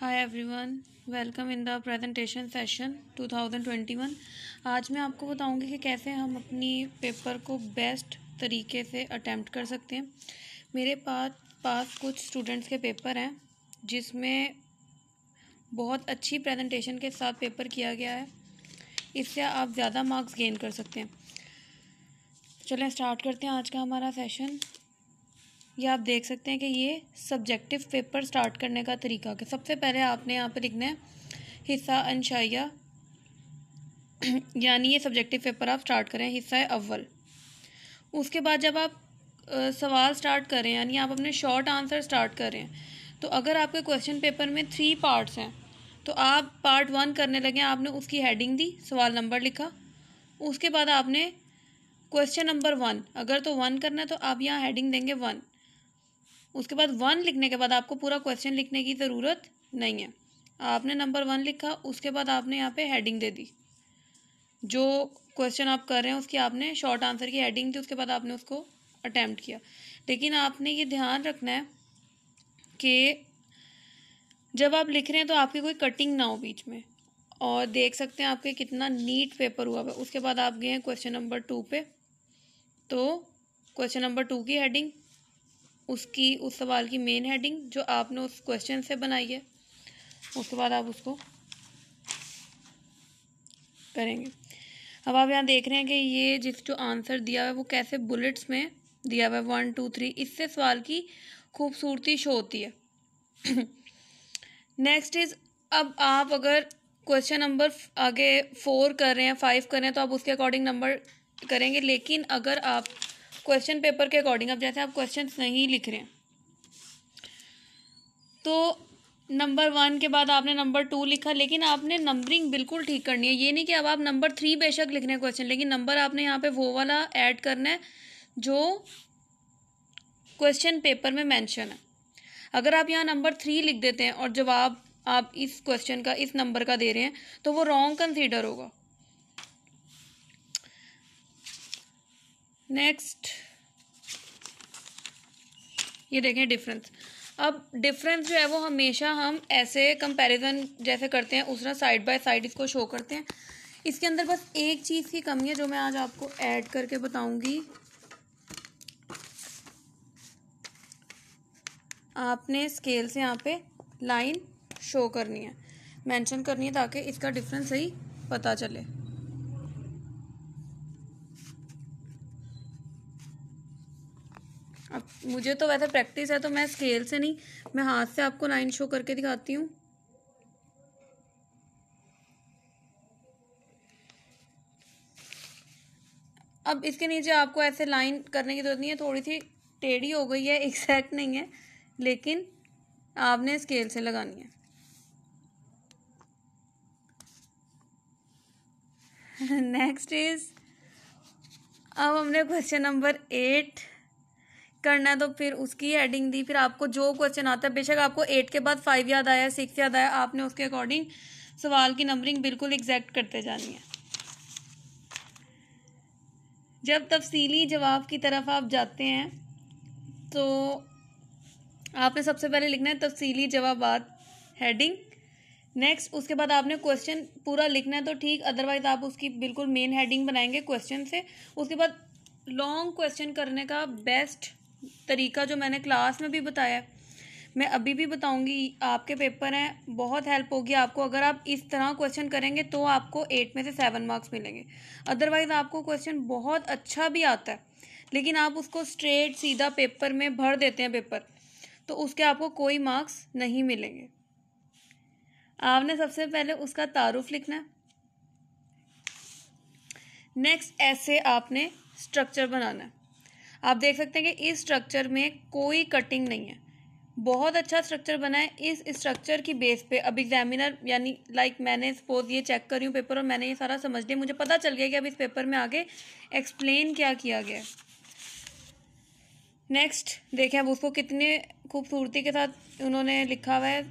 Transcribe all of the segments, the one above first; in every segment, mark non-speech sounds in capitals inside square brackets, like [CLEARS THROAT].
hi everyone welcome in the presentation session 2021 आज मैं आपको बताऊंगी कि कैसे हम अपनी पेपर को बेस्ट तरीके से अटैम्प्ट कर सकते हैं मेरे पास पास कुछ स्टूडेंट्स के पेपर हैं जिसमें बहुत अच्छी प्रेजेंटेशन के साथ पेपर किया गया है इससे आप ज़्यादा मार्क्स गेन कर सकते हैं चलें स्टार्ट करते हैं आज का हमारा सेशन ये आप देख सकते हैं कि ये सब्जेक्टिव पेपर स्टार्ट करने का तरीका कि सबसे पहले आपने यहाँ पर लिखना है हिस्सा अनशाइया यानी ये सब्जेक्टिव पेपर आप स्टार्ट करें हिस्सा अव्वल उसके बाद जब आप आ, सवाल स्टार्ट करें यानी आप अपने शॉर्ट आंसर स्टार्ट करें तो अगर आपके क्वेश्चन पेपर में थ्री पार्ट्स हैं तो आप पार्ट वन करने लगे आपने उसकी हेडिंग दी सवाल नंबर लिखा उसके बाद आपने क्वेश्चन नंबर वन अगर तो वन करना है तो आप यहाँ हेडिंग देंगे वन उसके बाद वन लिखने के बाद आपको पूरा क्वेश्चन लिखने की ज़रूरत नहीं है आपने नंबर वन लिखा उसके बाद आपने यहाँ पे हेडिंग दे दी जो क्वेश्चन आप कर रहे हैं उसकी आपने शॉर्ट आंसर की हेडिंग दी उसके बाद आपने उसको अटैम्प्ट किया लेकिन आपने ये ध्यान रखना है कि जब आप लिख रहे हैं तो आपकी कोई कटिंग ना हो बीच में और देख सकते हैं आपके कितना नीट पेपर हुआ है उसके बाद आप गए हैं क्वेश्चन नंबर टू पे तो क्वेश्चन नंबर टू की हेडिंग उसकी उस सवाल की मेन हेडिंग जो आपने उस क्वेश्चन से बनाई है उसके बाद आप उसको करेंगे अब आप यहाँ देख रहे हैं कि ये जिस जो आंसर दिया हुआ है वो कैसे बुलेट्स में दिया हुआ है वन टू थ्री इससे सवाल की खूबसूरती शो होती है नेक्स्ट [CLEARS THROAT] इज़ अब आप अगर क्वेश्चन नंबर आगे फोर कर रहे हैं फाइव कर रहे हैं तो आप उसके अकॉर्डिंग नंबर करेंगे लेकिन अगर आप क्वेश्चन पेपर के अकॉर्डिंग अब जैसे आप क्वेश्चन नहीं लिख रहे हैं तो नंबर वन के बाद आपने नंबर टू लिखा लेकिन आपने नंबरिंग बिल्कुल ठीक करनी है ये नहीं कि अब आप नंबर थ्री बेशक लिख रहे हैं क्वेश्चन लेकिन नंबर आपने यहाँ पे वो वाला ऐड करना है जो क्वेश्चन पेपर में मेंशन है अगर आप यहाँ नंबर थ्री लिख देते हैं और जवाब आप इस क्वेश्चन का इस नंबर का दे रहे हैं तो वो रॉन्ग कंसिडर होगा नेक्स्ट ये देखें डिफरेंस अब डिफरेंस जो है वो हमेशा हम ऐसे कंपैरिजन जैसे करते हैं उस तरह साइड बाय साइड इसको शो करते हैं इसके अंदर बस एक चीज़ की कमी है जो मैं आज आपको ऐड करके बताऊंगी आपने स्केल से यहाँ पे लाइन शो करनी है मेंशन करनी है ताकि इसका डिफरेंस सही पता चले मुझे तो वैसे प्रैक्टिस है तो मैं स्केल से नहीं मैं हाथ से आपको लाइन शो करके दिखाती हूँ अब इसके नीचे आपको ऐसे लाइन करने की जरूरत नहीं है थोड़ी सी टेढ़ी हो गई है एग्जैक्ट [LAUGHS] नहीं है लेकिन आपने स्केल से लगानी है नेक्स्ट [LAUGHS] इज अब हमने क्वेश्चन नंबर एट करना है तो फिर उसकी हेडिंग दी फिर आपको जो क्वेश्चन आता है बेशक आपको एट के बाद फाइव याद आया सिक्स याद आया आपने उसके अकॉर्डिंग सवाल की नंबरिंग बिल्कुल एग्जैक्ट करते जानी है जब तफसीली जवाब की तरफ आप जाते हैं तो आपने सबसे पहले लिखना है तफसीली जवाबात हेडिंग नेक्स्ट उसके बाद आपने क्वेश्चन पूरा लिखना है तो ठीक अदरवाइज आप उसकी बिल्कुल मेन हेडिंग बनाएंगे क्वेश्चन से उसके बाद लॉन्ग क्वेश्चन करने का बेस्ट तरीका जो मैंने क्लास में भी बताया है मैं अभी भी बताऊंगी आपके पेपर हैं बहुत हेल्प होगी आपको अगर आप इस तरह क्वेश्चन करेंगे तो आपको एट में से सेवन मार्क्स मिलेंगे अदरवाइज़ आपको क्वेश्चन बहुत अच्छा भी आता है लेकिन आप उसको स्ट्रेट सीधा पेपर में भर देते हैं पेपर तो उसके आपको कोई मार्क्स नहीं मिलेंगे आपने सबसे पहले उसका तारुफ लिखना है नेक्स्ट ऐसे आपने स्ट्रक्चर बनाना है आप देख सकते हैं कि इस स्ट्रक्चर में कोई कटिंग नहीं है बहुत अच्छा स्ट्रक्चर बना है इस स्ट्रक्चर की बेस पे अब एग्जामिनर यानी लाइक मैंने सपोज ये चेक कर रही हूँ पेपर और मैंने ये सारा समझ लिया मुझे पता चल गया कि अब इस पेपर में आगे एक्सप्लेन क्या किया गया नेक्स्ट देखें अब उसको कितने खूबसूरती के साथ उन्होंने लिखा हुआ है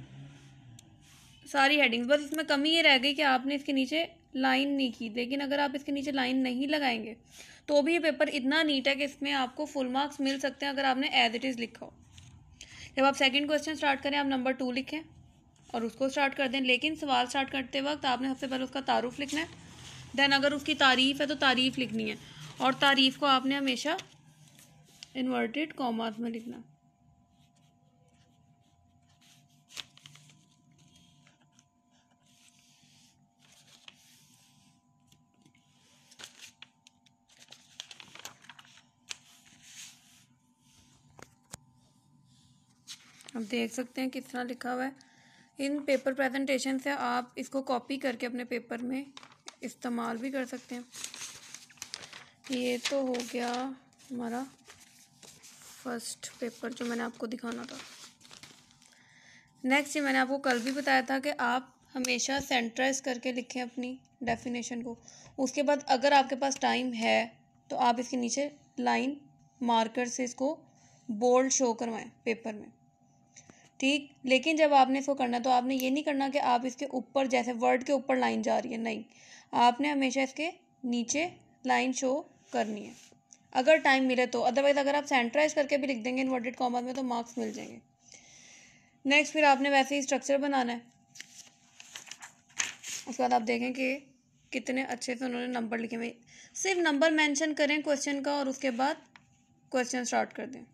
सारी हेडिंग्स बस इसमें कमी ये रह गई कि आपने इसके नीचे लाइन नहीं की लेकिन अगर आप इसके नीचे लाइन नहीं लगाएंगे तो भी ये पेपर इतना नीट है कि इसमें आपको फुल मार्क्स मिल सकते हैं अगर आपने एज इट इज़ लिखा हो जब आप सेकंड क्वेश्चन स्टार्ट करें आप नंबर टू लिखें और उसको स्टार्ट कर दें लेकिन सवाल स्टार्ट करते वक्त आपने सबसे पहले उसका तारुफ लिखना है देन अगर उसकी तारीफ़ है तो तारीफ़ लिखनी है और तारीफ़ को आपने हमेशा इन्वर्टेड कॉमर्स में लिखना आप देख सकते हैं कितना लिखा हुआ है इन पेपर प्रेजेंटेशन से आप इसको कॉपी करके अपने पेपर में इस्तेमाल भी कर सकते हैं ये तो हो गया हमारा फर्स्ट पेपर जो मैंने आपको दिखाना था नेक्स्ट ये मैंने आपको कल भी बताया था कि आप हमेशा सेंट्राइज करके लिखें अपनी डेफिनेशन को उसके बाद अगर आपके पास टाइम है तो आप इसके नीचे लाइन मार्कर से इसको बोल्ड शो करवाएं पेपर में ठीक लेकिन जब आपने इसको करना तो आपने ये नहीं करना कि आप इसके ऊपर जैसे वर्ड के ऊपर लाइन जा रही है नहीं आपने हमेशा इसके नीचे लाइन शो करनी है अगर टाइम मिले तो अदरवाइज अगर आप सेंट्राइज करके भी लिख देंगे इन्वर्टेड कॉमर्स में तो मार्क्स मिल जाएंगे नेक्स्ट फिर आपने वैसे ही स्ट्रक्चर बनाना है उसके बाद आप देखें कि कितने अच्छे से उन्होंने नंबर लिखे हुए सिर्फ नंबर मेंशन करें क्वेश्चन का और उसके बाद क्वेश्चन स्टार्ट कर दें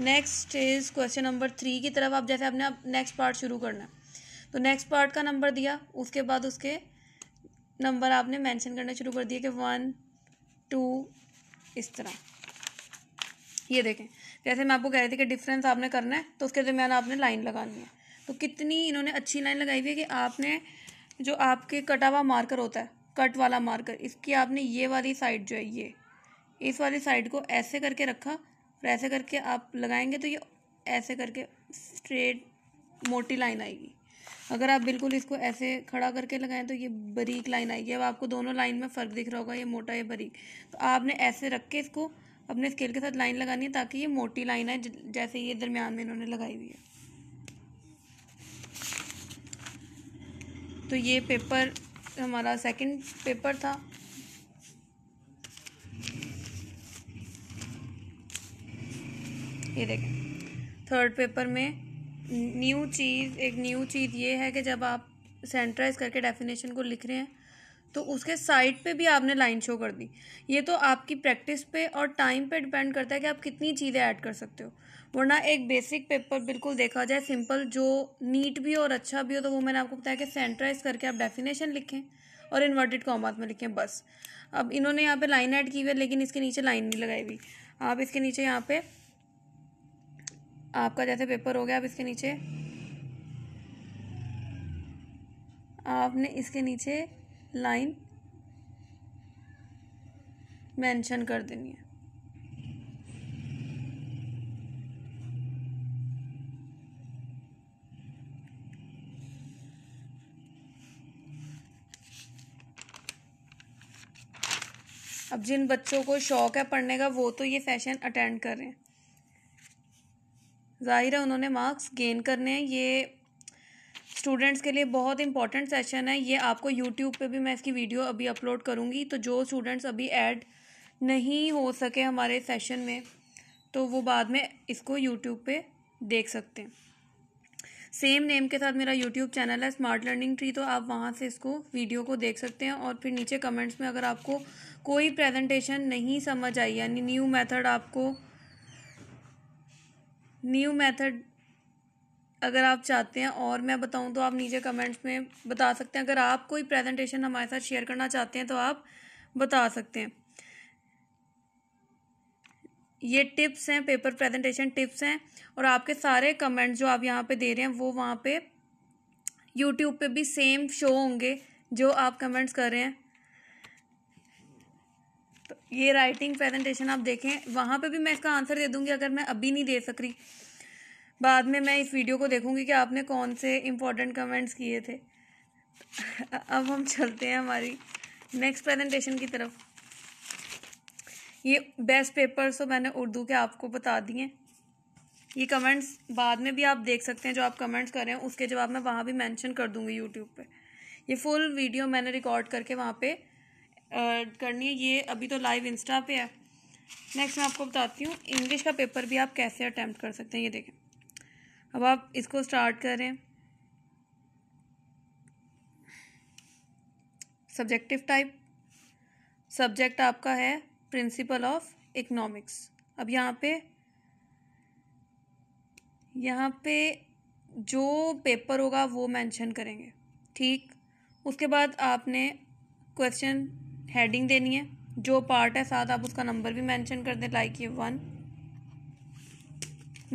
next is question number three की तरफ आप जैसे आपने आप नेक्स्ट पार्ट शुरू करना तो नेक्स्ट पार्ट का नंबर दिया उसके बाद उसके नंबर आपने मेंशन करना शुरू कर दिया कि वन टू इस तरह ये देखें जैसे मैं आपको कह रही थी कि डिफरेंस आपने करना है तो उसके दरमियान आपने लाइन लगानी है तो कितनी इन्होंने अच्छी लाइन लगाई हुई है कि आपने जो आपके कटा हुआ मार्कर होता है कट वाला मार्कर इसकी आपने ये वाली साइड जो है ये इस वाली साइड को ऐसे करके रखा और ऐसे करके आप लगाएंगे तो ये ऐसे करके स्ट्रेट मोटी लाइन आएगी अगर आप बिल्कुल इसको ऐसे खड़ा करके लगाएं तो ये बरीक लाइन आएगी अब आपको दोनों लाइन में फ़र्क दिख रहा होगा ये मोटा ये बरीक तो आपने ऐसे रख के इसको अपने स्केल के साथ लाइन लगानी है ताकि ये मोटी लाइन आए जैसे ये दरमियान में इन्होंने लगाई हुई है तो ये पेपर हमारा सेकंड पेपर था ये देखें थर्ड पेपर में न्यू चीज़ एक न्यू चीज़ ये है कि जब आप सेंट्राइज करके डेफिनेशन को लिख रहे हैं तो उसके साइड पे भी आपने लाइन शो कर दी ये तो आपकी प्रैक्टिस पे और टाइम पे डिपेंड करता है कि आप कितनी चीज़ें ऐड कर सकते हो वरना एक बेसिक पेपर बिल्कुल देखा जाए सिंपल जो नीट भी हो और अच्छा भी हो तो वो मैंने आपको बताया कि सेंट्राइज करके आप डेफिनेशन लिखें और इन्वर्टेड कॉमात में लिखें बस अब इन्होंने यहाँ पर लाइन ऐड की हुई है लेकिन इसके नीचे लाइन नहीं लगाई हुई आप इसके नीचे यहाँ पर आपका जैसे पेपर हो गया अब इसके नीचे आपने इसके नीचे लाइन मेंशन कर देनी है अब जिन बच्चों को शौक है पढ़ने का वो तो ये सेशन अटेंड कर रहे हैं ज़ाहिर है उन्होंने मार्क्स गेन करने हैं ये स्टूडेंट्स के लिए बहुत इंपॉर्टेंट सेशन है ये आपको यूट्यूब पे भी मैं इसकी वीडियो अभी अपलोड करूँगी तो जो स्टूडेंट्स अभी ऐड नहीं हो सके हमारे सेशन में तो वो बाद में इसको यूट्यूब पे देख सकते हैं सेम नेम के साथ मेरा यूट्यूब चैनल है स्मार्ट लर्निंग ट्री तो आप वहाँ से इसको वीडियो को देख सकते हैं और फिर नीचे कमेंट्स में अगर आपको कोई प्रेजेंटेशन नहीं समझ आई यानी न्यू मैथड आपको न्यू मेथड अगर आप चाहते हैं और मैं बताऊं तो आप नीचे कमेंट्स में बता सकते हैं अगर आप कोई प्रेजेंटेशन हमारे साथ शेयर करना चाहते हैं तो आप बता सकते हैं ये टिप्स हैं पेपर प्रेजेंटेशन टिप्स हैं और आपके सारे कमेंट्स जो आप यहाँ पे दे रहे हैं वो वहाँ पे यूट्यूब पे भी सेम शो होंगे जो आप कमेंट्स कर रहे हैं ये राइटिंग प्रेजेंटेशन आप देखें वहाँ पे भी मैं इसका आंसर दे दूँगी अगर मैं अभी नहीं दे सक रही बाद में मैं इस वीडियो को देखूँगी कि आपने कौन से इम्पोर्टेंट कमेंट्स किए थे अब हम चलते हैं हमारी नेक्स्ट प्रेजेंटेशन की तरफ ये बेस्ट पेपर्स तो मैंने उर्दू के आपको बता दिए ये कमेंट्स बाद में भी आप देख सकते हैं जो आप कमेंट्स कर रहे हैं उसके जवाब मैं वहाँ भी मेंशन कर दूँगी यूट्यूब पे ये फुल वीडियो मैंने रिकॉर्ड करके वहाँ पे करनी है ये अभी तो लाइव इंस्टा पे है नेक्स्ट मैं आपको बताती हूँ इंग्लिश का पेपर भी आप कैसे अटैम्प्ट कर सकते हैं ये देखें अब आप इसको स्टार्ट करें सब्जेक्टिव टाइप सब्जेक्ट आपका है प्रिंसिपल ऑफ इकोनॉमिक्स अब यहाँ पे यहाँ पे जो पेपर होगा वो मेंशन करेंगे ठीक उसके बाद आपने क्वेश्चन हेडिंग देनी है जो पार्ट है साथ आप उसका नंबर भी मेंशन कर दें लाइक ये वन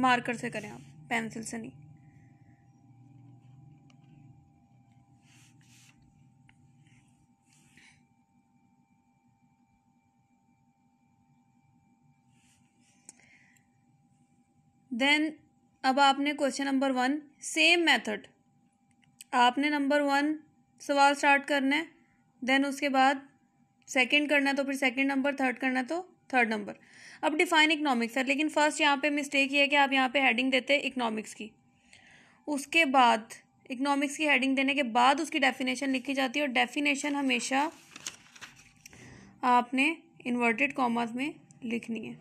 मार्कर से करें आप पेंसिल से नहीं देन अब आपने question number one same method आपने नंबर वन सवाल स्टार्ट करना है देन उसके बाद सेकेंड करना तो फिर सेकेंड नंबर थर्ड करना तो थर्ड नंबर अब डिफाइन इकोनॉमिक्स है लेकिन फर्स्ट यहाँ पे मिस्टेक ये है कि आप यहाँ पे हेडिंग देते हैं इकोनॉमिक्स की उसके बाद इकोनॉमिक्स की हेडिंग देने के बाद उसकी डेफिनेशन लिखी जाती है और डेफिनेशन हमेशा आपने इन्वर्टेड कॉमर्स में लिखनी है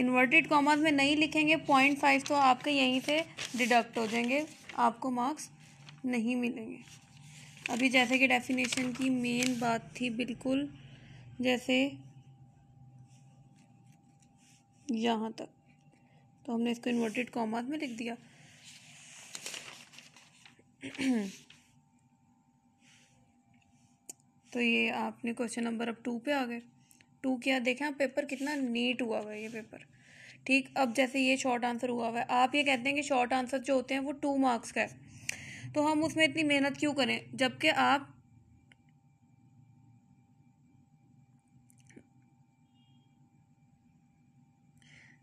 इन्वर्टेड कॉमर्स में नहीं लिखेंगे पॉइंट फाइव तो आपके यहीं से डिडक्ट हो जाएंगे आपको मार्क्स नहीं मिलेंगे अभी जैसे कि डेफिनेशन की मेन बात थी बिल्कुल जैसे यहाँ तक तो हमने इसको इन्वर्टेड कॉमास में लिख दिया तो ये आपने क्वेश्चन नंबर अब टू पे आ गए टू क्या देखें आप पेपर कितना नीट हुआ हुआ है ये पेपर ठीक अब जैसे ये शॉर्ट आंसर हुआ हुआ है आप ये कहते हैं कि शॉर्ट आंसर जो होते हैं वो टू मार्क्स का है तो हम उसमें इतनी मेहनत क्यों करें जबकि आप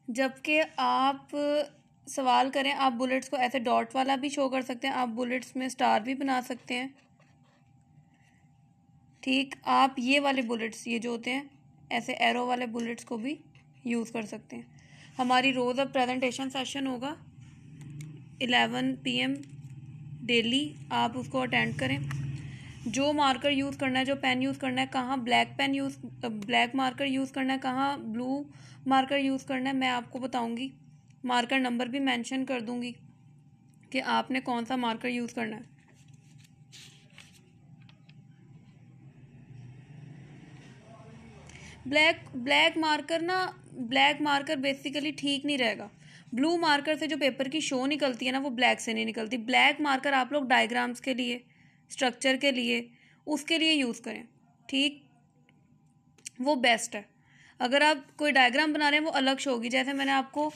जबकि आप सवाल करें आप बुलेट्स को ऐसे डॉट वाला भी शो कर सकते हैं आप बुलेट्स में स्टार भी बना सकते हैं ठीक आप ये वाले बुलेट्स ये जो होते हैं ऐसे एरो वाले बुलेट्स को भी यूज़ कर सकते हैं हमारी रोज़ अब प्रेजेंटेशन सेशन होगा एलेवन पीएम डेली आप उसको अटेंड करें जो मार्कर यूज़ करना है जो पेन यूज़ करना है कहाँ black pen use black marker use करना है कहाँ ब्लू मार्कर यूज़ करना है मैं आपको बताऊँगी मार्कर नंबर भी मैंशन कर दूँगी कि आपने कौन सा मार्कर यूज़ करना है ब्लैक ब्लैक मार्कर ना ब्लैक मार्कर बेसिकली ठीक नहीं रहेगा ब्लू मार्कर से जो पेपर की शो निकलती है ना वो ब्लैक से नहीं निकलती ब्लैक मार्कर आप लोग डायग्राम्स के लिए स्ट्रक्चर के लिए उसके लिए यूज़ करें ठीक वो बेस्ट है अगर आप कोई डायग्राम बना रहे हैं वो अलग शो होगी जैसे मैंने आपको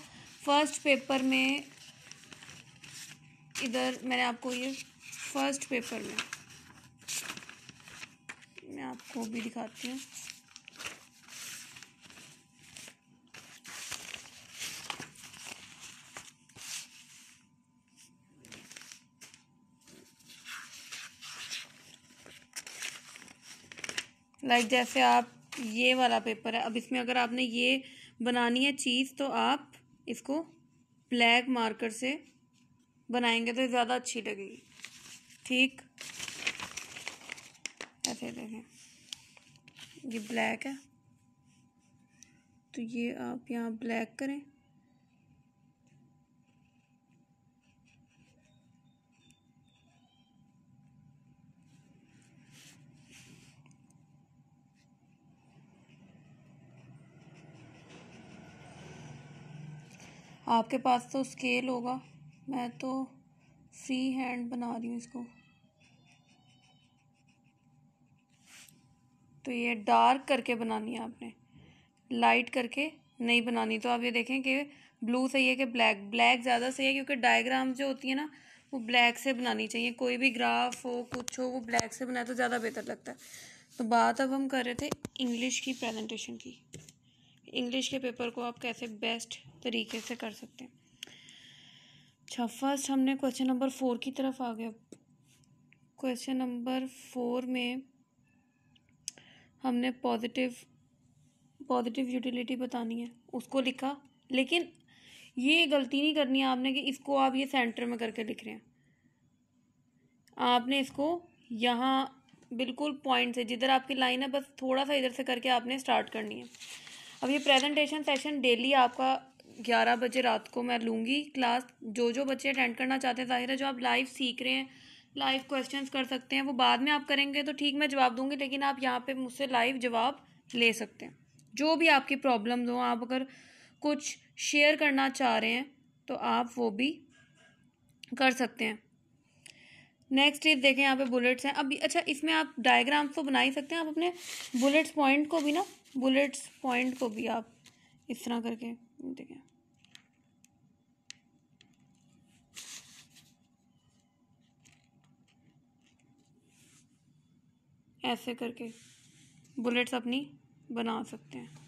फर्स्ट पेपर में इधर मैंने आपको ये फर्स्ट पेपर में मैं आपको भी दिखाती हूँ लाइक like जैसे आप ये वाला पेपर है अब इसमें अगर आपने ये बनानी है चीज़ तो आप इसको ब्लैक मार्कर से बनाएंगे तो ज़्यादा अच्छी लगेगी ठीक ऐसे देखें ये ब्लैक है तो ये आप यहाँ ब्लैक करें आपके पास तो स्केल होगा मैं तो फ्री हैंड बना रही हूँ इसको तो ये डार्क करके बनानी है आपने लाइट करके नहीं बनानी तो आप ये देखें कि ब्लू सही है कि ब्लैक ब्लैक ज़्यादा सही है क्योंकि डायग्राम जो होती है ना वो ब्लैक से बनानी चाहिए कोई भी ग्राफ हो कुछ हो वो ब्लैक से बनाए तो ज़्यादा बेहतर लगता है तो बात अब हम कर रहे थे इंग्लिश की प्रेजेंटेशन की इंग्लिश के पेपर को आप कैसे बेस्ट तरीके से कर सकते हैं अच्छा फर्स्ट हमने क्वेश्चन नंबर फोर की तरफ आ गया क्वेश्चन नंबर फोर में हमने पॉजिटिव पॉजिटिव यूटिलिटी बतानी है उसको लिखा लेकिन ये गलती नहीं करनी है आपने कि इसको आप ये सेंटर में करके लिख रहे हैं आपने इसको यहाँ बिल्कुल पॉइंट से जिधर आपकी लाइन है बस थोड़ा सा इधर से करके आपने स्टार्ट करनी है अब ये प्रेजेंटेशन सेशन डेली आपका ग्यारह बजे रात को मैं लूँगी क्लास जो जो बच्चे अटेंड करना चाहते हैं जाहिर है जो आप लाइव सीख रहे हैं लाइव क्वेश्चंस कर सकते हैं वो बाद में आप करेंगे तो ठीक मैं जवाब दूंगी लेकिन आप यहाँ पे मुझसे लाइव जवाब ले सकते हैं जो भी आपकी प्रॉब्लम्स हों आप अगर कुछ शेयर करना चाह रहे हैं तो आप वो भी कर सकते हैं नेक्स्ट इज देखें यहाँ पे बुलेट्स हैं अभी अच्छा इसमें आप डायग्राम्स तो बना ही सकते हैं आप अपने बुलेट्स पॉइंट को भी ना बुलेट्स पॉइंट को भी आप इस तरह करके देखें ऐसे करके बुलेट्स अपनी बना सकते हैं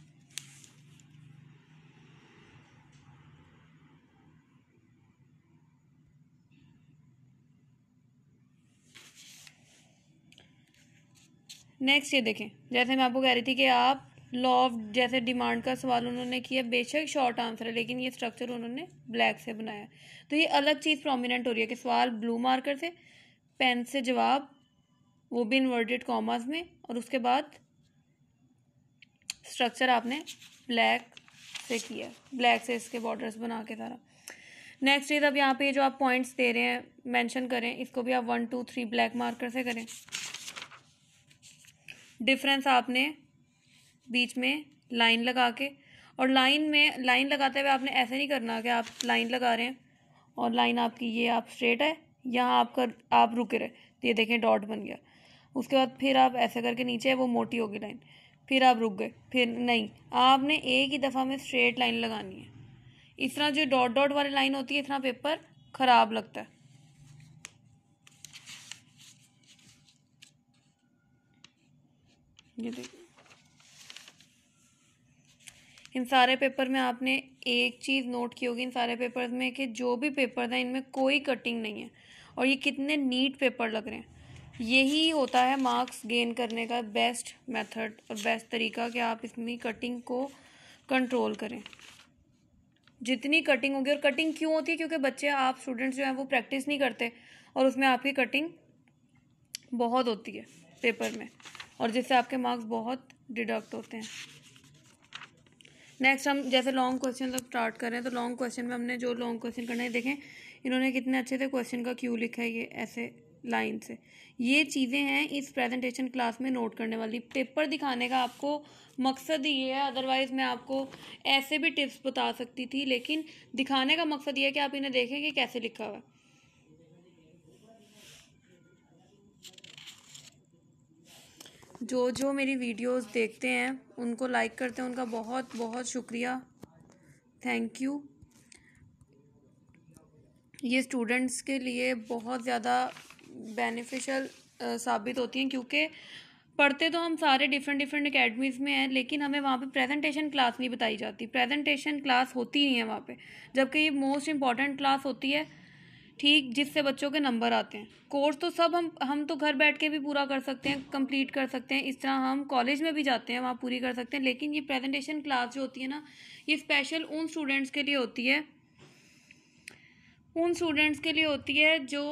नेक्स्ट ये देखें जैसे मैं आपको कह रही थी कि आप लॉ ऑफ जैसे डिमांड का सवाल उन्होंने किया बेशक शॉर्ट आंसर है लेकिन ये स्ट्रक्चर उन्होंने ब्लैक से बनाया तो ये अलग चीज़ प्रोमिनेंट हो रही है कि सवाल ब्लू मार्कर से पेन से जवाब वो भी इन्वर्टेड कॉमास में और उसके बाद स्ट्रक्चर आपने ब्लैक से किया ब्लैक से इसके बॉर्डर्स बना के सारा नेक्स्ट इज अब यहाँ पे जो आप पॉइंट्स दे रहे हैं मेंशन करें इसको भी आप one two three black marker से करें डिफरेंस आपने बीच में लाइन लगा के और लाइन में लाइन लगाते हुए आपने ऐसे नहीं करना कि आप लाइन लगा रहे हैं और लाइन आपकी ये आप स्ट्रेट है यहाँ आपका आप रुके रहे तो ये देखें डॉट बन गया उसके बाद फिर आप ऐसे करके नीचे है वो मोटी होगी लाइन फिर आप रुक गए फिर नहीं आपने एक ही दफ़ा में स्ट्रेट लाइन लगानी है इस तरह जो डॉट डॉट वाली लाइन होती है इतना पेपर ख़राब लगता है ये देखिए इन सारे पेपर में आपने एक चीज़ नोट की होगी इन सारे पेपर में कि जो भी पेपर हैं इनमें कोई कटिंग नहीं है और ये कितने नीट पेपर लग रहे हैं यही होता है मार्क्स गेन करने का बेस्ट मेथड और बेस्ट तरीका कि आप इसमें कटिंग को कंट्रोल करें जितनी कटिंग होगी और कटिंग क्यों होती है क्योंकि बच्चे आप स्टूडेंट्स जो हैं वो प्रैक्टिस नहीं करते और उसमें आपकी कटिंग बहुत होती है पेपर में और जिससे आपके मार्क्स बहुत डिडक्ट होते हैं नेक्स्ट हम जैसे लॉन्ग क्वेश्चन जब स्टार्ट कर रहे हैं तो लॉन्ग क्वेश्चन में हमने जो लॉन्ग क्वेश्चन करना है देखें इन्होंने कितने अच्छे से क्वेश्चन का क्यू लिखा है ये ऐसे लाइन से ये चीज़ें हैं इस प्रेजेंटेशन क्लास में नोट करने वाली पेपर दिखाने का आपको मकसद ये है अदरवाइज़ मैं आपको ऐसे भी टिप्स बता सकती थी लेकिन दिखाने का मकसद ये है कि आप इन्हें देखें कि कैसे लिखा हुआ है जो जो मेरी वीडियोस देखते हैं उनको लाइक करते हैं उनका बहुत बहुत शुक्रिया थैंक यू ये स्टूडेंट्स के लिए बहुत ज़्यादा बेनिफिशियल साबित होती हैं क्योंकि पढ़ते तो हम सारे डिफरेंट डिफरेंट अकेडमीज़ में हैं लेकिन हमें वहाँ पे प्रेजेंटेशन क्लास नहीं बताई जाती प्रेजेंटेशन क्लास होती नहीं है वहाँ पे जबकि ये मोस्ट इम्पॉर्टेंट क्लास होती है ठीक जिससे बच्चों के नंबर आते हैं कोर्स तो सब हम हम तो घर बैठ के भी पूरा कर सकते हैं कंप्लीट कर सकते हैं इस तरह हम कॉलेज में भी जाते हैं वहाँ पूरी कर सकते हैं लेकिन ये प्रेजेंटेशन क्लास जो होती है ना ये स्पेशल उन स्टूडेंट्स के लिए होती है उन स्टूडेंट्स के लिए होती है जो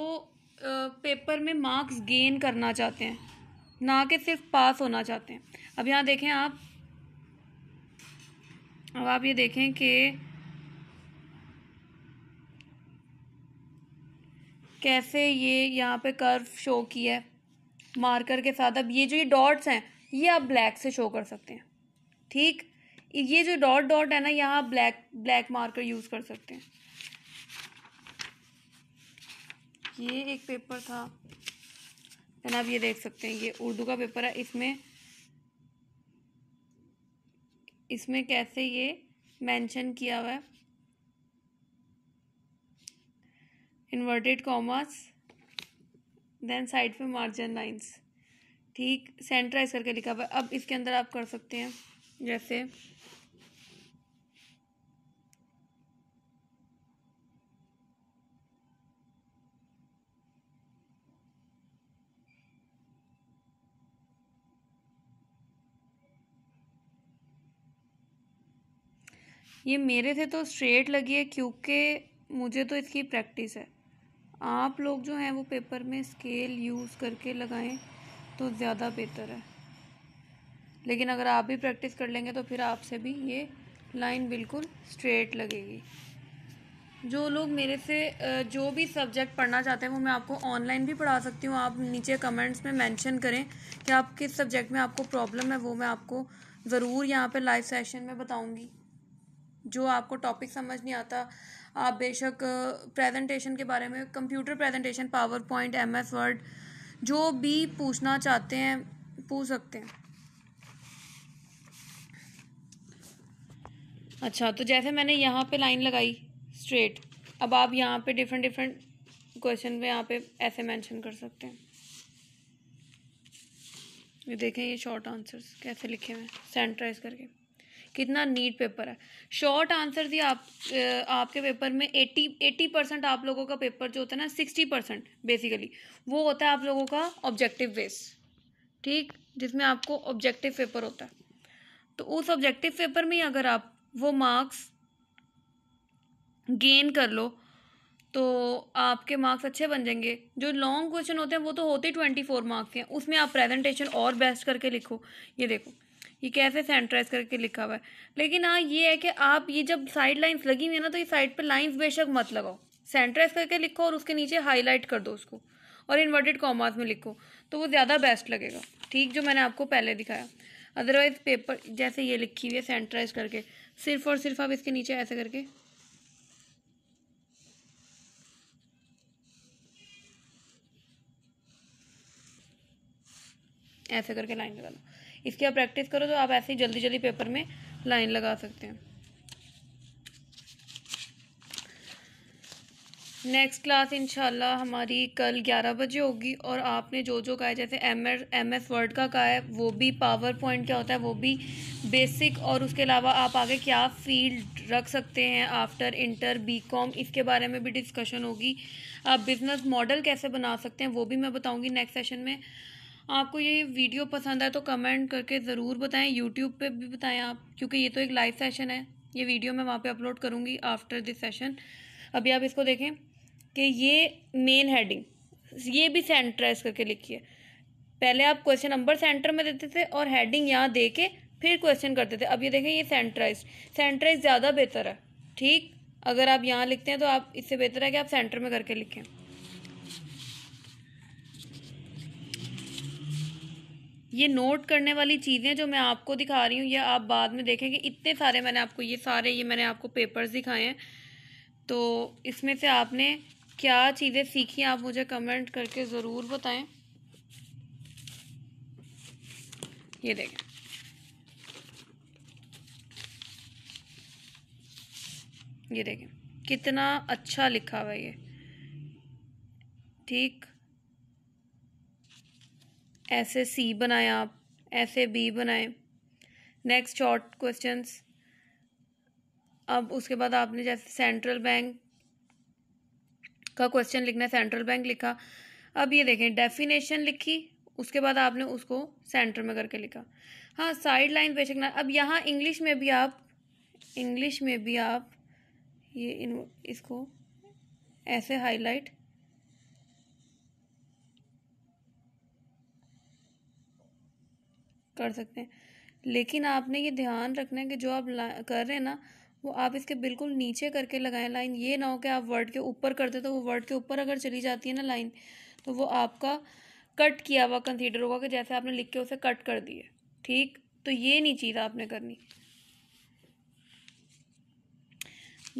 पेपर में मार्क्स गेन करना चाहते हैं ना कि सिर्फ पास होना चाहते हैं अब यहाँ देखें आप अब आप ये देखें कि कैसे ये यहाँ पे कर्व शो की है मार्कर के साथ अब ये जो ये डॉट्स हैं ये आप ब्लैक से शो कर सकते हैं ठीक ये जो डॉट डॉट है ना यहाँ आप ब्लैक ब्लैक मार्कर यूज़ कर सकते हैं ये एक पेपर था देन आप ये देख सकते हैं ये उर्दू का पेपर है इसमें इसमें कैसे ये मेंशन किया हुआ है इन्वर्टेड कॉमास देन साइड पे मार्जिन लाइंस ठीक सेंट्राइज करके लिखा हुआ है अब इसके अंदर आप कर सकते हैं जैसे ये मेरे से तो स्ट्रेट लगी है क्योंकि मुझे तो इसकी प्रैक्टिस है आप लोग जो हैं वो पेपर में स्केल यूज़ करके लगाएं तो ज़्यादा बेहतर है लेकिन अगर आप भी प्रैक्टिस कर लेंगे तो फिर आपसे भी ये लाइन बिल्कुल स्ट्रेट लगेगी जो लोग मेरे से जो भी सब्जेक्ट पढ़ना चाहते हैं वो मैं आपको ऑनलाइन भी पढ़ा सकती हूँ आप नीचे कमेंट्स में मेंशन करें कि आप किस सब्जेक्ट में आपको प्रॉब्लम है वो मैं आपको ज़रूर यहाँ पे लाइव सेशन में बताऊँगी जो आपको टॉपिक समझ नहीं आता आप बेशक प्रेजेंटेशन के बारे में computer presentation PowerPoint M S word जो भी पूछना चाहते हैं पूछ सकते हैं अच्छा तो जैसे मैंने यहाँ पे लाइन लगाई स्ट्रेट अब आप यहाँ पे डिफरेंट डिफरेंट क्वेश्चन में यहाँ पे ऐसे मेंशन कर सकते हैं ये देखें ये शॉर्ट आंसर्स कैसे लिखे हुए हैं सेंट्राइज करके कितना नीट पेपर है शॉर्ट आंसर दिया आप आपके पेपर में एट्टी एट्टी परसेंट आप लोगों का पेपर जो होता है ना सिक्सटी परसेंट बेसिकली वो होता है आप लोगों का ऑब्जेक्टिव बेस ठीक जिसमें आपको ऑब्जेक्टिव पेपर होता है तो उस ऑब्जेक्टिव पेपर में अगर आप वो मार्क्स गेन कर लो तो आपके मार्क्स अच्छे बन जाएंगे जो लॉन्ग क्वेश्चन होते हैं वो तो होते ही ट्वेंटी फोर मार्क्स के हैं उसमें आप प्रेजेंटेशन और बेस्ट करके लिखो ये देखो ये कैसे सेंटराइज करके लिखा हुआ है लेकिन हाँ ये है कि आप ये जब साइड लाइन्स लगी हुई है ना तो ये साइड पर लाइन्स बेशक मत लगाओ सेंटराइज करके लिखो और उसके नीचे हाईलाइट कर दो उसको और इन्वर्टेड कॉमास में लिखो तो वो ज़्यादा बेस्ट लगेगा ठीक जो मैंने आपको पहले दिखाया अदरवाइज पेपर जैसे ये लिखी हुई है सेंटराइज करके सिर्फ और सिर्फ आप इसके नीचे ऐसे करके ऐसे करके लाइन लगा लो इसकी आप प्रैक्टिस करो तो आप ऐसे ही जल्दी जल्दी पेपर में लाइन लगा सकते हैं नेक्स्ट क्लास इंशाल्लाह हमारी कल 11 बजे होगी और आपने जो जो कहा है जैसे M S M S word का कहा है वो भी पावर पॉइंट क्या होता है वो भी बेसिक और उसके अलावा आप आगे क्या फील्ड रख सकते हैं आफ्टर इंटर बी कॉम इसके बारे में भी डिस्कशन होगी आप बिज़नेस मॉडल कैसे बना सकते हैं वो भी मैं बताऊँगी नेक्स्ट सेशन में आपको ये वीडियो पसंद आए तो कमेंट करके ज़रूर बताएं यूट्यूब पे भी बताएं आप क्योंकि ये तो एक लाइव सेशन है ये वीडियो मैं वहाँ पे अपलोड करूँगी आफ्टर दिस सेशन अभी आप इसको देखें कि ये मेन हेडिंग ये भी है करके लिखिए पहले आप क्वेश्चन नंबर सेंटर में देते थे और हेडिंग यहाँ दे के फिर क्वेश्चन करते थे अब ये देखें ये सेंट्राइज सेंट्राइज ज़्यादा बेहतर है ठीक अगर आप यहाँ लिखते हैं तो आप इससे बेहतर है कि आप सेंटर में करके लिखें ये नोट करने वाली चीज़ें जो मैं आपको दिखा रही हूँ या आप बाद में देखेंगे इतने सारे मैंने आपको ये सारे ये मैंने आपको पेपर्स दिखाए हैं तो इसमें से आपने क्या चीज़ें सीखी आप मुझे कमेंट करके ज़रूर बताएं ये देखें ये देखें कितना अच्छा लिखा हुआ ये ठीक ऐसे सी बनाएं आप ऐसे बी बनाए नेक्स्ट शॉर्ट क्वेश्चंस अब उसके बाद आपने जैसे सेंट्रल बैंक का क्वेश्चन लिखना है सेंट्रल बैंक लिखा अब ये देखें डेफिनेशन लिखी उसके बाद आपने उसको सेंटर में करके लिखा हाँ साइड लाइन पे ना अब यहाँ इंग्लिश में भी आप इंग्लिश में भी आप ये इन इसको ऐसे हाईलाइट कर सकते हैं लेकिन आपने ये ध्यान रखना है कि जो आप कर रहे हैं ना वो आप इसके बिल्कुल नीचे करके लगाएं लाइन ये ना हो कि आप वर्ड के ऊपर करते तो वो वर्ड के ऊपर अगर चली जाती है ना लाइन तो वो आपका कट किया हुआ कंसीडर होगा कि जैसे आपने लिख के उसे कट कर दिए ठीक तो ये नहीं चीज़ आपने करनी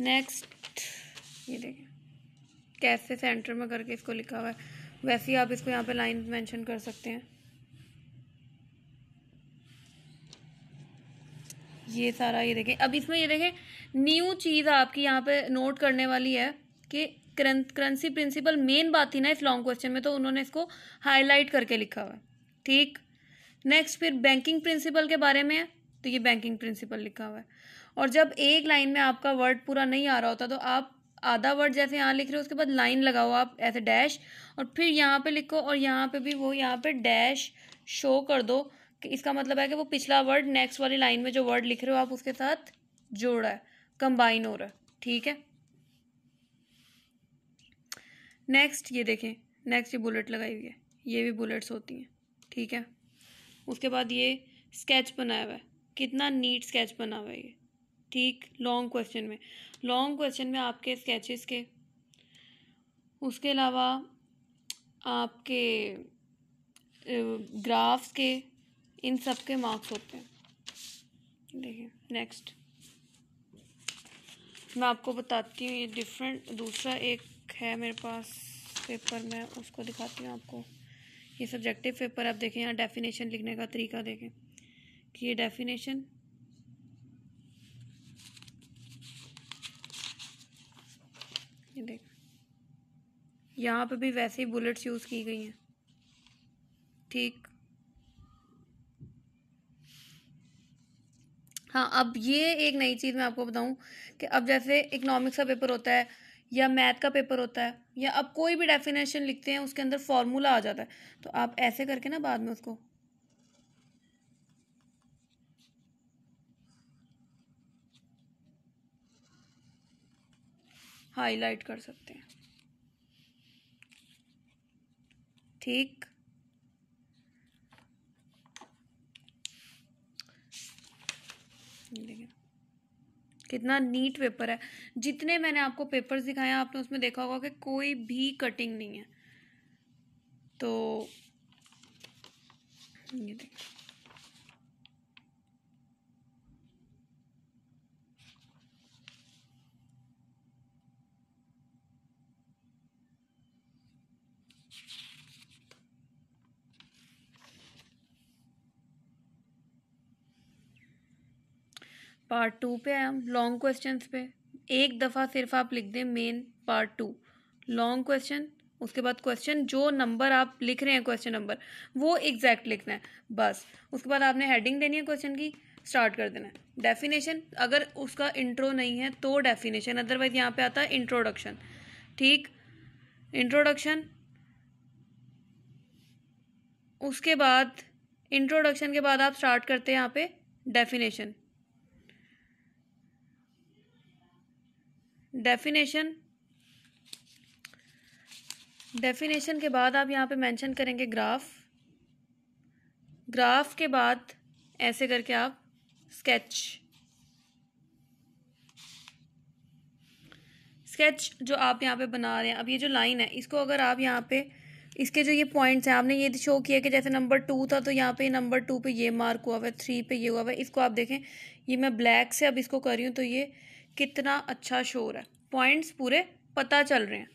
नेक्स्ट ये देखें कैसे सेंटर में करके इसको लिखा हुआ है वैसे ही आप इसको यहाँ पे लाइन मेंशन कर सकते हैं ये सारा ये देखें अब इसमें ये देखें न्यू चीज़ आपकी यहाँ पे नोट करने वाली है कि करेंसी प्रिंसिपल मेन बात थी ना इस लॉन्ग क्वेश्चन में तो उन्होंने इसको हाईलाइट करके लिखा हुआ है ठीक नेक्स्ट फिर बैंकिंग प्रिंसिपल के बारे में तो ये बैंकिंग प्रिंसिपल लिखा हुआ है और जब एक लाइन में आपका वर्ड पूरा नहीं आ रहा होता तो आप आधा वर्ड जैसे यहाँ लिख रहे हो उसके बाद लाइन लगाओ आप ऐसे डैश और फिर यहाँ पे लिखो और यहाँ पे भी वो यहाँ पे डैश शो कर दो इसका मतलब है कि वो पिछला वर्ड नेक्स्ट वाली लाइन में जो वर्ड लिख रहे हो आप उसके साथ जोड़ रहा है कंबाइन हो रहा है ठीक है नेक्स्ट ये देखें नेक्स्ट ये बुलेट लगाई हुई है ये भी बुलेट्स होती हैं ठीक है उसके बाद ये स्केच बनाया हुआ है कितना नीट स्केच बना हुआ है ये ठीक लॉन्ग क्वेश्चन में लॉन्ग क्वेश्चन में आपके स्केचेस के उसके अलावा आपके ग्राफ्स के इन सब के मार्क्स होते हैं देखिए नेक्स्ट मैं आपको बताती हूँ ये डिफरेंट दूसरा एक है मेरे पास पेपर मैं उसको दिखाती हूँ आपको ये सब्जेक्टिव पेपर आप देखें यहाँ डेफिनेशन लिखने का तरीका देखें कि ये डेफिनेशन ये देख यहाँ पे भी वैसे ही बुलेट्स यूज़ की गई हैं ठीक हाँ अब ये एक नई चीज़ मैं आपको बताऊँ कि अब जैसे इकनॉमिक्स का पेपर होता है या मैथ का पेपर होता है या अब कोई भी डेफिनेशन लिखते हैं उसके अंदर फॉर्मूला आ जाता है तो आप ऐसे करके ना बाद में उसको हाईलाइट कर सकते हैं ठीक कितना नीट पेपर है जितने मैंने आपको पेपर्स दिखाए आपने उसमें देखा होगा कि कोई भी कटिंग नहीं है तो ये देखिए पार्ट टू पे आए हम लॉन्ग क्वेश्चन पे एक दफ़ा सिर्फ आप लिख दें main part two long question उसके बाद क्वेश्चन जो नंबर आप लिख रहे हैं क्वेश्चन नंबर वो एग्जैक्ट लिखना है बस उसके बाद आपने हेडिंग देनी है क्वेश्चन की स्टार्ट कर देना है डेफिनेशन अगर उसका इंट्रो नहीं है तो डेफिनेशन अदरवाइज यहाँ पे आता है इंट्रोडक्शन ठीक इंट्रोडक्शन उसके बाद इंट्रोडक्शन के बाद आप स्टार्ट करते हैं यहाँ पे डेफिनेशन डेफिनेशन डेफिनेशन के बाद आप यहाँ पे मेंशन करेंगे ग्राफ ग्राफ के बाद ऐसे करके आप स्केच स्केच जो आप यहाँ पे बना रहे हैं अब ये जो लाइन है इसको अगर आप यहाँ पे इसके जो ये पॉइंट्स हैं आपने ये शो किया कि जैसे नंबर टू था तो यहाँ पे नंबर टू पे ये मार्क हुआ हुआ है थ्री पे ये हुआ हुआ है इसको आप देखें ये मैं ब्लैक से अब इसको कर रही हूँ तो ये कितना अच्छा शोर है पॉइंट्स पूरे पता चल रहे हैं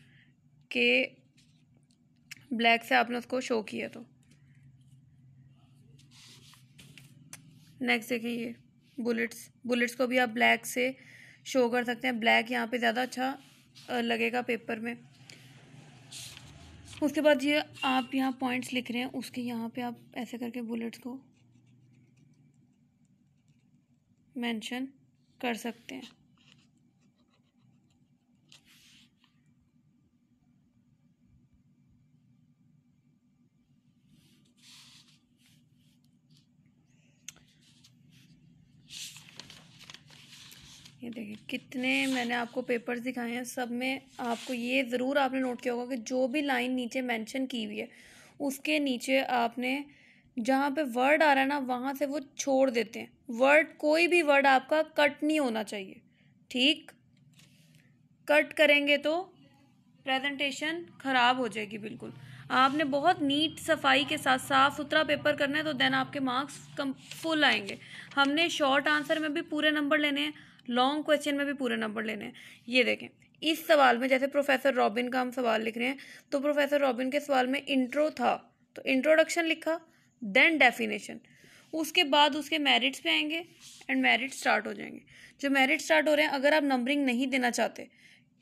कि ब्लैक से आपने उसको शो किया तो नेक्स्ट देखें ये बुलेट्स बुलेट्स को भी आप ब्लैक से शो कर सकते हैं ब्लैक यहाँ पे ज़्यादा अच्छा लगेगा पेपर में उसके बाद ये आप यहाँ पॉइंट्स लिख रहे हैं उसके यहाँ पे आप ऐसे करके बुलेट्स को मेंशन कर सकते हैं ये देखिए कितने मैंने आपको पेपर्स दिखाए हैं सब में आपको ये ज़रूर आपने नोट किया होगा कि जो भी लाइन नीचे मेंशन की हुई है उसके नीचे आपने जहाँ पे वर्ड आ रहा है ना वहाँ से वो छोड़ देते हैं वर्ड कोई भी वर्ड आपका कट नहीं होना चाहिए ठीक कट करेंगे तो प्रेजेंटेशन ख़राब हो जाएगी बिल्कुल आपने बहुत नीट सफाई के साथ साफ सुथरा पेपर करना है तो देन आपके मार्क्स कम फुल आएंगे हमने शॉर्ट आंसर में भी पूरे नंबर लेने हैं लॉन्ग क्वेश्चन में भी पूरे नंबर लेने हैं ये देखें इस सवाल में जैसे प्रोफेसर रॉबिन का हम सवाल लिख रहे हैं तो प्रोफेसर रॉबिन के सवाल में इंट्रो था तो इंट्रोडक्शन लिखा देन डेफिनेशन उसके बाद उसके मेरिट्स पे आएंगे एंड मेरिट स्टार्ट हो जाएंगे जो मेरिट स्टार्ट हो रहे हैं अगर आप नंबरिंग नहीं देना चाहते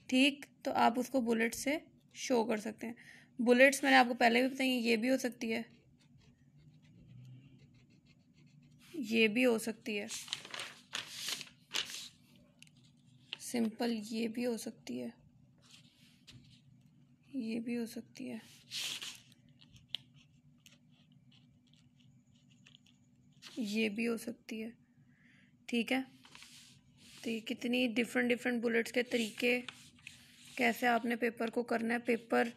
ठीक तो आप उसको बुलेट से शो कर सकते हैं बुलेट्स मैंने आपको पहले भी बताई ये भी हो सकती है ये भी हो सकती है सिंपल ये भी हो सकती है ये भी हो सकती है ये भी हो सकती है ठीक है तो ये कितनी डिफरेंट डिफरेंट बुलेट्स के तरीके कैसे आपने पेपर को करना है पेपर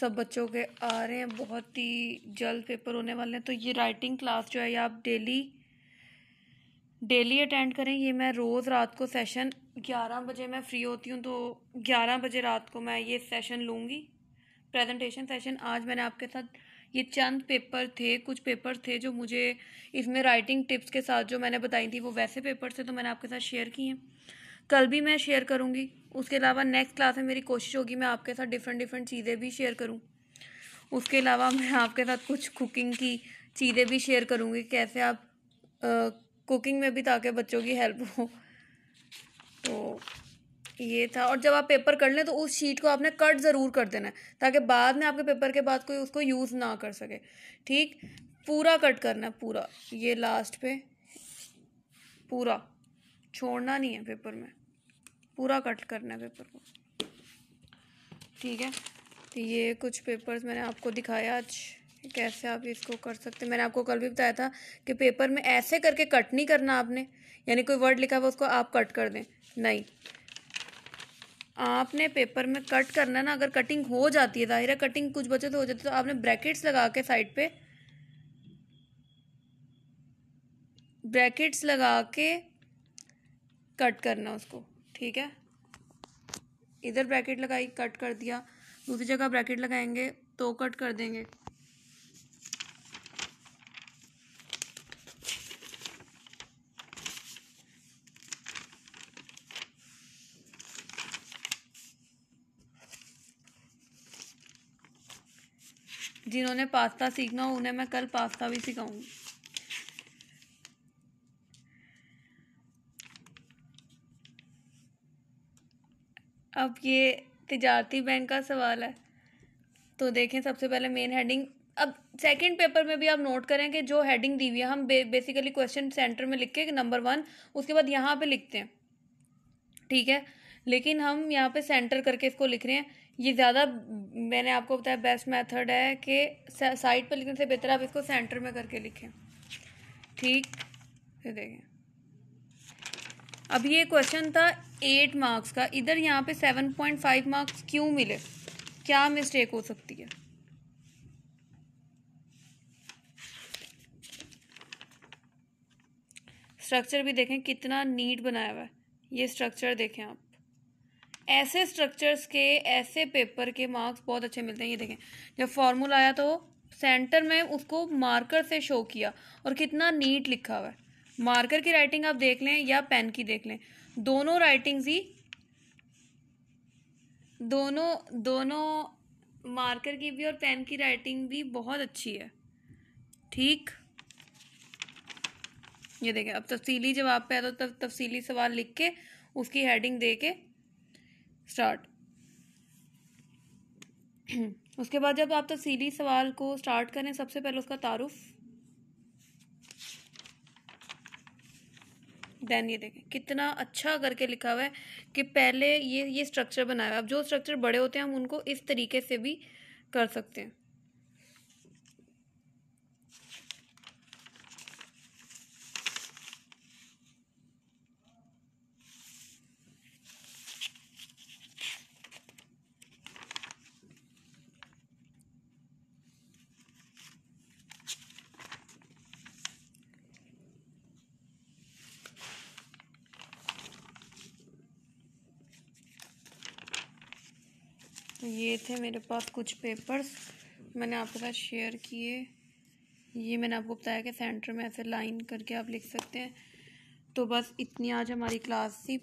सब बच्चों के आ रहे हैं बहुत ही जल्द पेपर होने वाले हैं तो ये राइटिंग क्लास जो है ये आप डेली डेली अटेंड करें ये मैं रोज़ रात को सेशन ग्यारह बजे मैं फ़्री होती हूँ तो ग्यारह बजे रात को मैं ये सेशन लूँगी प्रेजेंटेशन सेशन आज मैंने आपके साथ ये चंद पेपर थे कुछ पेपर थे जो मुझे इसमें राइटिंग टिप्स के साथ जो मैंने बताई थी वो वैसे पेपर थे तो मैंने आपके साथ शेयर किए हैं कल भी मैं शेयर करूँगी उसके अलावा नेक्स्ट क्लास में मेरी कोशिश होगी मैं आपके साथ डिफरेंट डिफरेंट चीज़ें भी शेयर करूँ उसके अलावा मैं आपके साथ कुछ कुकिंग की चीज़ें भी शेयर करूँगी कैसे आप आ, कुकिंग में भी ताकि बच्चों की हेल्प हो तो ये था और जब आप पेपर कर लें तो उस शीट को आपने कट ज़रूर कर देना है ताकि बाद में आपके पेपर के बाद कोई उसको यूज़ ना कर सके ठीक पूरा कट करना है पूरा ये लास्ट पे पूरा छोड़ना नहीं है पेपर में पूरा कट करना है पेपर को ठीक है तो ये कुछ पेपर्स मैंने आपको दिखाया आज कैसे आप इसको कर सकते मैंने आपको कल भी बताया था कि पेपर में ऐसे करके कट नहीं करना आपने यानी कोई वर्ड लिखा हुआ उसको आप कट कर दें नहीं आपने पेपर में कट करना ना अगर कटिंग हो जाती है जाहिर है कटिंग कुछ बचे तो हो जाती है तो आपने ब्रैकेट्स लगा के साइड पे ब्रैकेट्स लगा के कट करना उसको ठीक है इधर ब्रैकेट लगाई कट कर दिया दूसरी जगह ब्रैकेट लगाएंगे तो कट कर देंगे जिन्होंने पास्ता सीखना हो उन्हें मैं कल पास्ता भी सिखाऊंगी अब ये तजारती बैंक का सवाल है तो देखें सबसे पहले मेन हेडिंग अब सेकंड पेपर में भी आप नोट करें कि जो हेडिंग दी हुई है हम बे, बेसिकली क्वेश्चन सेंटर में लिख के नंबर वन उसके बाद यहाँ पे लिखते हैं ठीक है लेकिन हम यहाँ पे सेंटर करके इसको लिख रहे हैं ये ज़्यादा मैंने आपको बताया बेस्ट मेथड है कि साइड पर लिखने से बेहतर आप इसको सेंटर में करके लिखें ठीक ये देखें अब ये क्वेश्चन था एट मार्क्स का इधर यहाँ पे सेवन पॉइंट फाइव मार्क्स क्यों मिले क्या मिस्टेक हो सकती है स्ट्रक्चर भी देखें कितना नीट बनाया हुआ है ये स्ट्रक्चर देखें आप ऐसे स्ट्रक्चर्स के ऐसे पेपर के मार्क्स बहुत अच्छे मिलते हैं ये देखें जब फॉर्मूला आया तो सेंटर में उसको मार्कर से शो किया और कितना नीट लिखा हुआ है मार्कर की राइटिंग आप देख लें या पेन की देख लें दोनों राइटिंग्स ही दोनों दोनों मार्कर की भी और पेन की राइटिंग भी बहुत अच्छी है ठीक ये देखें अब तफसीली जवाब पे आया तो तफसीली सवाल लिख के उसकी हेडिंग दे के स्टार्ट उसके बाद जब आप तफसीली तो सवाल को स्टार्ट करें सबसे पहले उसका तारुफ देन ये देखें कितना अच्छा करके लिखा हुआ है कि पहले ये ये स्ट्रक्चर बनाया हुआ है अब जो स्ट्रक्चर बड़े होते हैं हम उनको इस तरीके से भी कर सकते हैं ये थे मेरे पास कुछ पेपर्स मैंने आपके साथ शेयर किए ये मैंने आपको बताया कि सेंटर में ऐसे लाइन करके आप लिख सकते हैं तो बस इतनी आज हमारी क्लास थी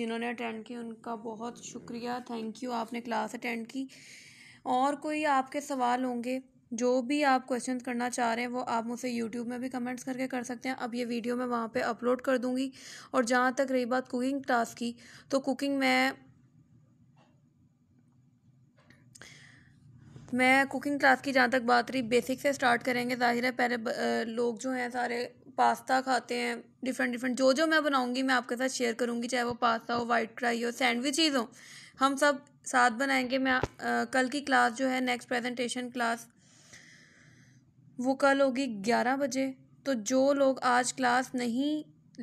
जिन्होंने अटेंड की उनका बहुत शुक्रिया थैंक यू आपने क्लास अटेंड की और कोई आपके सवाल होंगे जो भी आप क्वेश्चन करना चाह रहे हैं वो आप मुझे यूट्यूब में भी कमेंट्स करके कर सकते हैं अब ये वीडियो मैं वहाँ पे अपलोड कर दूँगी और जहाँ तक रही बात कुकिंग क्लास की तो कुकिंग मैं मैं कुकिंग क्लास की जहाँ तक बात रही बेसिक से स्टार्ट करेंगे ज़ाहिर है पहले लोग जो हैं सारे पास्ता खाते हैं डिफरेंट डिफरेंट जो जो मैं बनाऊंगी मैं आपके साथ शेयर करूंगी चाहे वो पास्ता हो वाइट फ्राई हो सैंडविचेज़ हो हम सब साथ बनाएंगे मैं आ, कल की क्लास जो है नेक्स्ट प्रेजेंटेशन क्लास वो कल होगी ग्यारह बजे तो जो लोग आज क्लास नहीं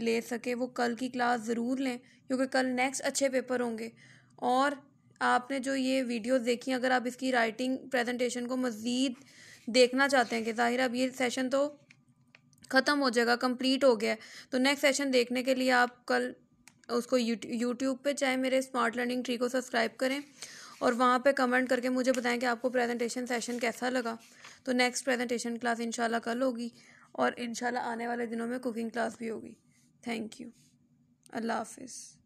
ले सके वो कल की क्लास ज़रूर लें क्योंकि कल नेक्स्ट अच्छे पेपर होंगे और आपने जो ये वीडियोस देखी अगर आप इसकी राइटिंग प्रेजेंटेशन को मज़ीद देखना चाहते हैं कि ज़ाहिर अब ये सेशन तो ख़त्म हो जाएगा कंप्लीट हो गया तो नेक्स्ट सेशन देखने के लिए आप कल उसको यूट्यूब पे चाहे मेरे स्मार्ट लर्निंग ट्री को सब्सक्राइब करें और वहाँ पे कमेंट करके मुझे बताएं कि आपको प्रेजेंटेशन सेशन कैसा लगा तो नेक्स्ट प्रेजेंटेशन क्लास इंशाल्लाह कल होगी और इंशाल्लाह आने वाले दिनों में कुकिंग क्लास भी होगी थैंक यू अल्लाह हाफिज़